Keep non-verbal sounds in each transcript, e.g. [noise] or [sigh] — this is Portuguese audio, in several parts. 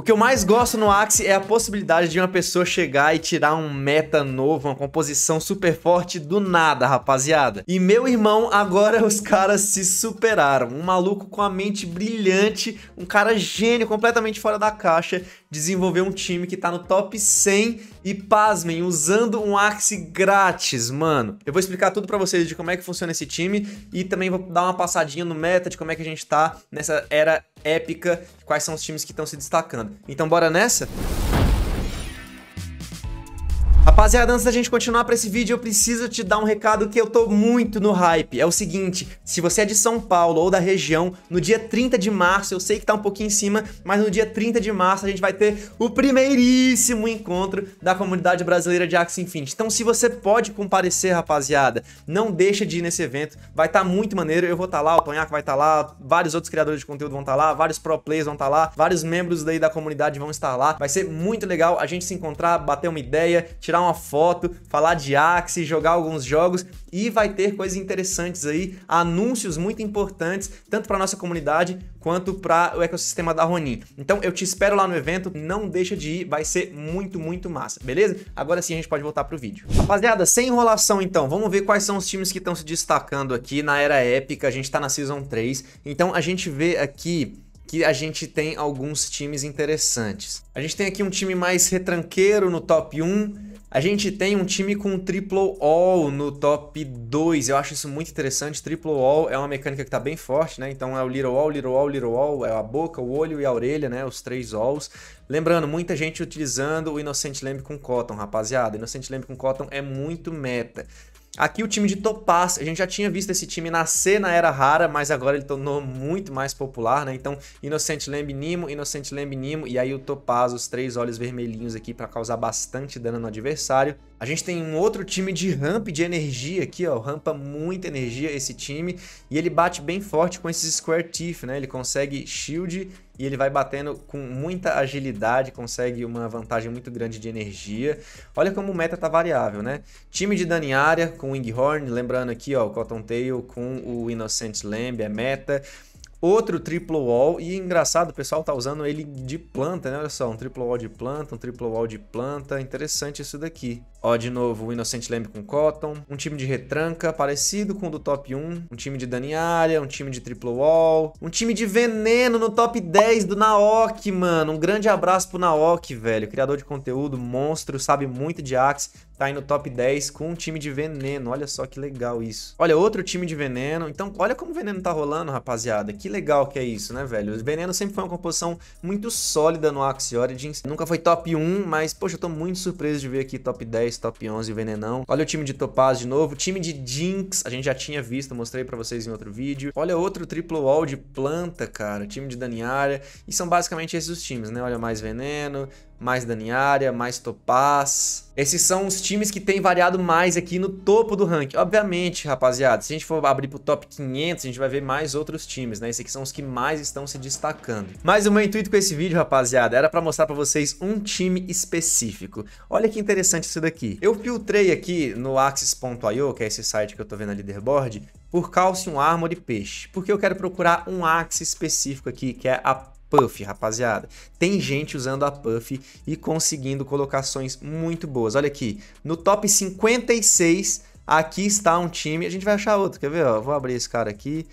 O que eu mais gosto no Axie é a possibilidade de uma pessoa chegar e tirar um meta novo, uma composição super forte do nada, rapaziada. E meu irmão, agora os caras se superaram. Um maluco com a mente brilhante, um cara gênio, completamente fora da caixa, desenvolveu um time que tá no top 100 e pasmem, usando um Axie grátis, mano. Eu vou explicar tudo para vocês de como é que funciona esse time e também vou dar uma passadinha no meta de como é que a gente tá nessa era épica quais são os times que estão se destacando. Então bora nessa? Rapaziada, antes da gente continuar para esse vídeo, eu preciso te dar um recado que eu tô muito no hype. É o seguinte, se você é de São Paulo ou da região, no dia 30 de março, eu sei que tá um pouquinho em cima, mas no dia 30 de março a gente vai ter o primeiríssimo encontro da comunidade brasileira de Axie Infinity. Então, se você pode comparecer, rapaziada, não deixa de ir nesse evento. Vai estar tá muito maneiro. Eu vou estar tá lá, o Tonhaco vai estar tá lá, vários outros criadores de conteúdo vão estar tá lá, vários pro players vão estar tá lá, vários membros daí da comunidade vão estar lá. Vai ser muito legal a gente se encontrar, bater uma ideia, tirar tirar uma foto, falar de Axie, jogar alguns jogos e vai ter coisas interessantes aí, anúncios muito importantes, tanto para nossa comunidade quanto para o ecossistema da Ronin. Então eu te espero lá no evento, não deixa de ir, vai ser muito, muito massa, beleza? Agora sim a gente pode voltar pro vídeo. Rapaziada, sem enrolação então, vamos ver quais são os times que estão se destacando aqui na era épica, a gente está na Season 3, então a gente vê aqui que a gente tem alguns times interessantes. A gente tem aqui um time mais retranqueiro no top 1, a gente tem um time com triple all no top 2. Eu acho isso muito interessante. Triple all é uma mecânica que está bem forte, né? Então é o little all, little all, little all, é a boca, o olho e a orelha, né? Os três alls. Lembrando, muita gente utilizando o inocente Lamb com Cotton, rapaziada. Inocente Lamb com Cotton é muito meta. Aqui o time de Topaz, a gente já tinha visto esse time nascer na era rara, mas agora ele tornou muito mais popular, né? Então, Inocente Lamb Nimo, Inocente Lamb Nimo, e aí o Topaz, os três olhos vermelhinhos aqui para causar bastante dano no adversário. A gente tem um outro time de ramp de energia aqui, ó. Rampa muita energia esse time. E ele bate bem forte com esses Square Teeth, né? Ele consegue shield e ele vai batendo com muita agilidade, consegue uma vantagem muito grande de energia. Olha como o meta tá variável, né? Time de dano em área com Winghorn, lembrando aqui, ó, o Cotton Tail com o Innocent Lamb é meta outro triple wall e engraçado, o pessoal tá usando ele de planta, né? Olha só, um triple wall de planta, um triple wall de planta, interessante isso daqui. Ó, de novo, o Inocente Lamb com Cotton. Um time de retranca, parecido com o do top 1. Um time de Daniária área, um time de triple wall. Um time de veneno no top 10 do Naoki, mano. Um grande abraço pro Naoki, velho. Criador de conteúdo, monstro, sabe muito de Axe. Tá aí no top 10 com um time de veneno. Olha só que legal isso. Olha, outro time de veneno. Então, olha como o veneno tá rolando, rapaziada. Que legal que é isso, né, velho? O veneno sempre foi uma composição muito sólida no Axe Origins. Nunca foi top 1, mas, poxa, eu tô muito surpreso de ver aqui top 10 10, top 11, Venenão. Olha o time de Topaz de novo. Time de Jinx, a gente já tinha visto, mostrei pra vocês em outro vídeo. Olha outro triplo wall de planta, cara. Time de Daniária. E são basicamente esses os times, né? Olha mais Veneno, mais Daniária, mais Topaz. Esses são os times que têm variado mais aqui no topo do ranking. Obviamente, rapaziada, se a gente for abrir pro top 500, a gente vai ver mais outros times, né? Esses aqui são os que mais estão se destacando. Mas o meu intuito com esse vídeo, rapaziada, era pra mostrar pra vocês um time específico. Olha que interessante isso daqui. Eu filtrei aqui no Axis.io, que é esse site que eu tô vendo na leaderboard, por Calcium Armor e Peixe, porque eu quero procurar um Axis específico aqui, que é a Puff, rapaziada. Tem gente usando a Puff e conseguindo colocações muito boas. Olha aqui, no top 56, aqui está um time. A gente vai achar outro, quer ver? Ó, vou abrir esse cara aqui.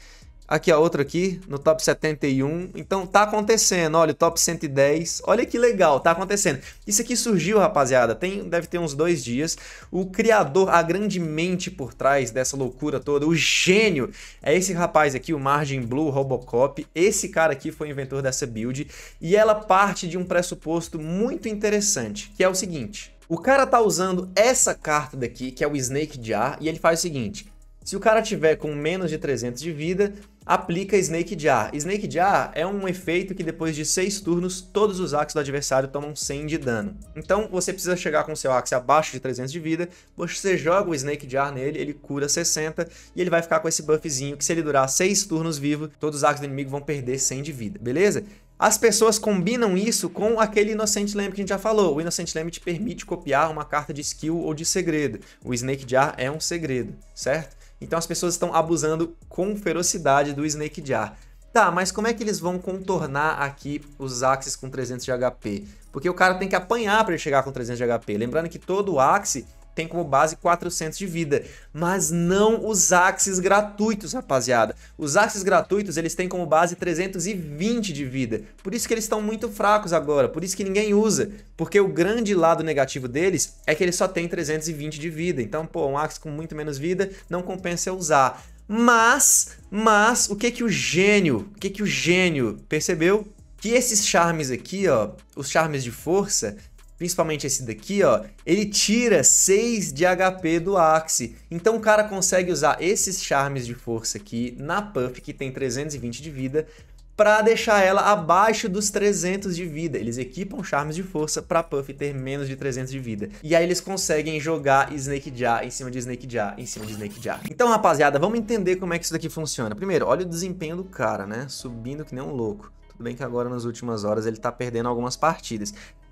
Aqui a outra aqui, no top 71. Então tá acontecendo, olha, o top 110. Olha que legal, tá acontecendo. Isso aqui surgiu, rapaziada, tem, deve ter uns dois dias. O criador, a grande mente por trás dessa loucura toda, o gênio, é esse rapaz aqui, o Margin Blue Robocop. Esse cara aqui foi o inventor dessa build. E ela parte de um pressuposto muito interessante, que é o seguinte. O cara tá usando essa carta daqui, que é o Snake Jar, e ele faz o seguinte. Se o cara tiver com menos de 300 de vida, aplica Snake Jar. Snake Jar é um efeito que depois de 6 turnos, todos os Axes do adversário tomam 100 de dano. Então você precisa chegar com seu Axe abaixo de 300 de vida, você joga o Snake Jar nele, ele cura 60 e ele vai ficar com esse buffzinho que se ele durar 6 turnos vivo, todos os Axes do inimigo vão perder 100 de vida, beleza? As pessoas combinam isso com aquele Innocent Lamb que a gente já falou. O Innocent Lamb te permite copiar uma carta de skill ou de segredo. O Snake Jar é um segredo, certo? Então as pessoas estão abusando com ferocidade do Snake Jar. Tá, mas como é que eles vão contornar aqui os Axes com 300 de HP? Porque o cara tem que apanhar para ele chegar com 300 de HP. Lembrando que todo Axe tem como base 400 de vida. Mas não os axes gratuitos, rapaziada. Os axes gratuitos, eles têm como base 320 de vida. Por isso que eles estão muito fracos agora, por isso que ninguém usa. Porque o grande lado negativo deles é que eles só têm 320 de vida. Então, pô, um axe com muito menos vida não compensa usar. Mas, mas, o que que o gênio, o que que o gênio percebeu? Que esses charmes aqui, ó, os charmes de força, principalmente esse daqui, ó, ele tira 6 de HP do Axe. Então o cara consegue usar esses charmes de força aqui na Puff, que tem 320 de vida, para deixar ela abaixo dos 300 de vida. Eles equipam charmes de força para Puff ter menos de 300 de vida. E aí eles conseguem jogar Snake Jaw em cima de Snake Jaw, em cima de Snake Jaw. Então, rapaziada, vamos entender como é que isso daqui funciona. Primeiro, olha o desempenho do cara, né? Subindo que nem um louco. Tudo bem que agora nas últimas horas ele tá perdendo algumas partidas.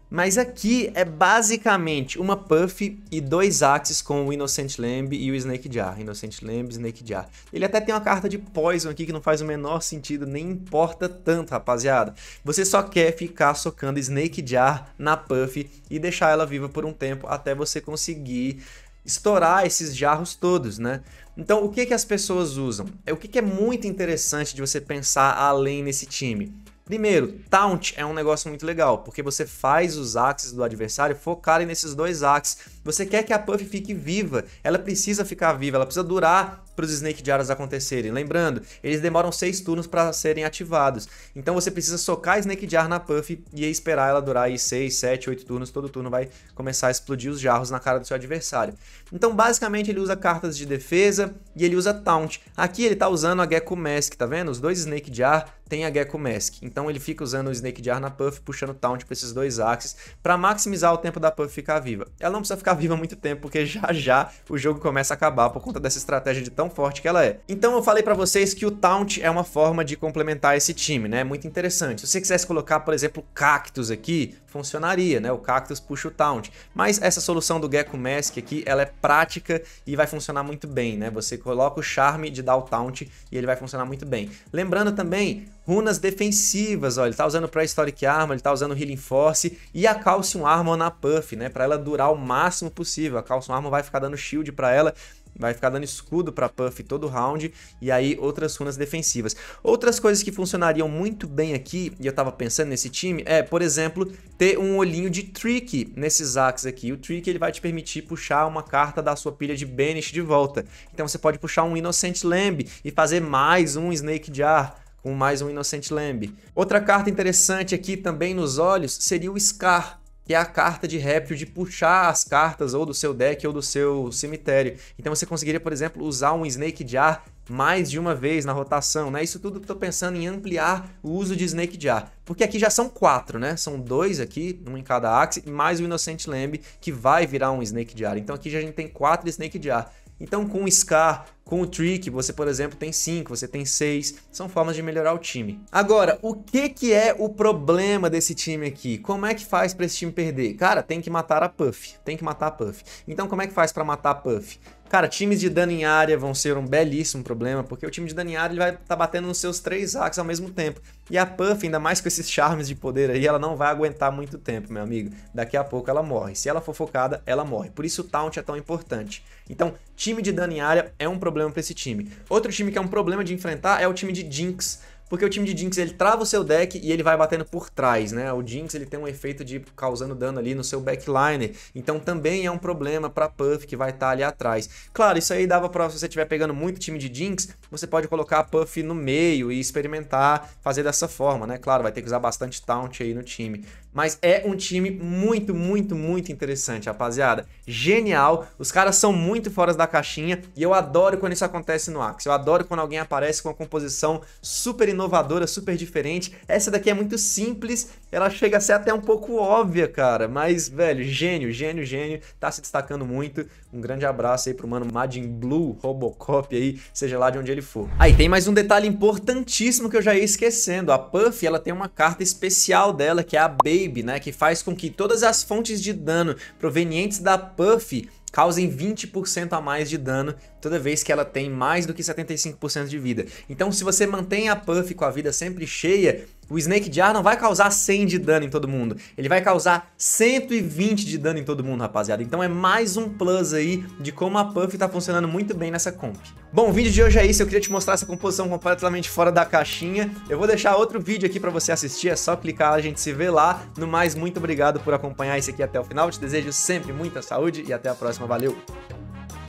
Mas aqui é basicamente uma Puff e dois Axes com o Innocent Lamb e o Snake Jar. Innocent Lamb, Snake Jar. Ele até tem uma carta de Poison aqui que não faz o menor sentido, nem importa tanto, rapaziada. Você só quer ficar socando Snake Jar na Puff e deixar ela viva por um tempo até você conseguir estourar esses jarros todos, né? Então, o que, que as pessoas usam? É, o que, que é muito interessante de você pensar além nesse time? Primeiro, taunt é um negócio muito legal, porque você faz os axes do adversário focarem nesses dois axes. Você quer que a Puff fique viva, ela precisa ficar viva, ela precisa durar para os Snake de acontecerem. Lembrando, eles demoram 6 turnos para serem ativados. Então você precisa socar a Snake Jar na Puff e esperar ela durar aí 6, 7, 8 turnos. Todo turno vai começar a explodir os jarros na cara do seu adversário. Então basicamente ele usa cartas de defesa e ele usa Taunt. Aqui ele está usando a Gecko Mask, tá vendo? Os dois Snake Jar tem a Gecko Mask. Então ele fica usando o Snake Jar na Puff, puxando Taunt para esses dois axes, para maximizar o tempo da Puff ficar viva. Ela não precisa ficar [laughs] viva muito tempo, porque já já o jogo começa a acabar por conta dessa estratégia de tão tão forte que ela é. Então eu falei para vocês que o Taunt é uma forma de complementar esse time, né? É muito interessante. Se você quisesse colocar, por exemplo, Cactus aqui, funcionaria, né? O Cactus puxa o Taunt. Mas essa solução do Gecko Mask aqui, ela é prática e vai funcionar muito bem, né? Você coloca o charme de dar o Taunt e ele vai funcionar muito bem. Lembrando também, runas defensivas, olha, ele tá usando Prehistoric Armor, ele tá usando Healing Force e a Calcium Armor na Puff, né? Pra ela durar o máximo possível. A Calcium Armor vai ficar dando shield pra ela vai ficar dando escudo para Puff todo round e aí outras runas defensivas. Outras coisas que funcionariam muito bem aqui, e eu tava pensando nesse time, é, por exemplo, ter um olhinho de Trick nesses Axes aqui. O Trick ele vai te permitir puxar uma carta da sua pilha de Banish de volta. Então você pode puxar um Innocent Lamb e fazer mais um Snake Jar com mais um Innocent Lamb. Outra carta interessante aqui também nos olhos seria o Scar que é a carta de réptil de puxar as cartas ou do seu deck ou do seu cemitério. Então você conseguiria, por exemplo, usar um Snake Jar mais de uma vez na rotação, né? Isso tudo estou pensando em ampliar o uso de Snake Jar. Porque aqui já são quatro, né? São dois aqui, um em cada axe, mais o Inocente Lamb, que vai virar um Snake Jar. Então aqui já a gente tem quatro Snake Jar. Então, com o Scar, com o Trick, você, por exemplo, tem 5, você tem 6. São formas de melhorar o time. Agora, o que, que é o problema desse time aqui? Como é que faz para esse time perder? Cara, tem que matar a Puff. Tem que matar a Puff. Então, como é que faz para matar a Puff? Cara, times de dano em área vão ser um belíssimo problema, porque o time de dano em área ele vai estar tá batendo nos seus três hacks ao mesmo tempo. E a Puff, ainda mais com esses charmes de poder aí, ela não vai aguentar muito tempo, meu amigo. Daqui a pouco ela morre. Se ela for focada, ela morre. Por isso o taunt é tão importante. Então, time de dano em área é um problema para esse time. Outro time que é um problema de enfrentar é o time de Jinx porque o time de Jinx ele trava o seu deck e ele vai batendo por trás, né? O Jinx ele tem um efeito de causando dano ali no seu backliner, então também é um problema para Puff que vai estar tá ali atrás. Claro, isso aí dava para se você estiver pegando muito time de Jinx, você pode colocar a Puff no meio e experimentar fazer dessa forma, né? Claro, vai ter que usar bastante taunt aí no time. Mas é um time muito, muito, muito interessante, rapaziada. Genial. Os caras são muito fora da caixinha e eu adoro quando isso acontece no Axe. Eu adoro quando alguém aparece com uma composição super inovadora, super diferente. Essa daqui é muito simples, ela chega a ser até um pouco óbvia, cara. Mas, velho, gênio, gênio, gênio. Tá se destacando muito. Um grande abraço aí pro mano Madin Blue, Robocop aí, seja lá de onde ele for. Aí tem mais um detalhe importantíssimo que eu já ia esquecendo. A Puff, ela tem uma carta especial dela, que é a Bay né, que faz com que todas as fontes de dano provenientes da Puff causem 20% a mais de dano toda vez que ela tem mais do que 75% de vida. Então, se você mantém a Puff com a vida sempre cheia, o Snake Jar não vai causar 100 de dano em todo mundo, ele vai causar 120 de dano em todo mundo, rapaziada. Então é mais um plus aí de como a Puff tá funcionando muito bem nessa comp. Bom, o vídeo de hoje é isso, eu queria te mostrar essa composição completamente fora da caixinha. Eu vou deixar outro vídeo aqui pra você assistir, é só clicar, a gente se vê lá. No mais, muito obrigado por acompanhar esse aqui até o final, te desejo sempre muita saúde e até a próxima. Valeu!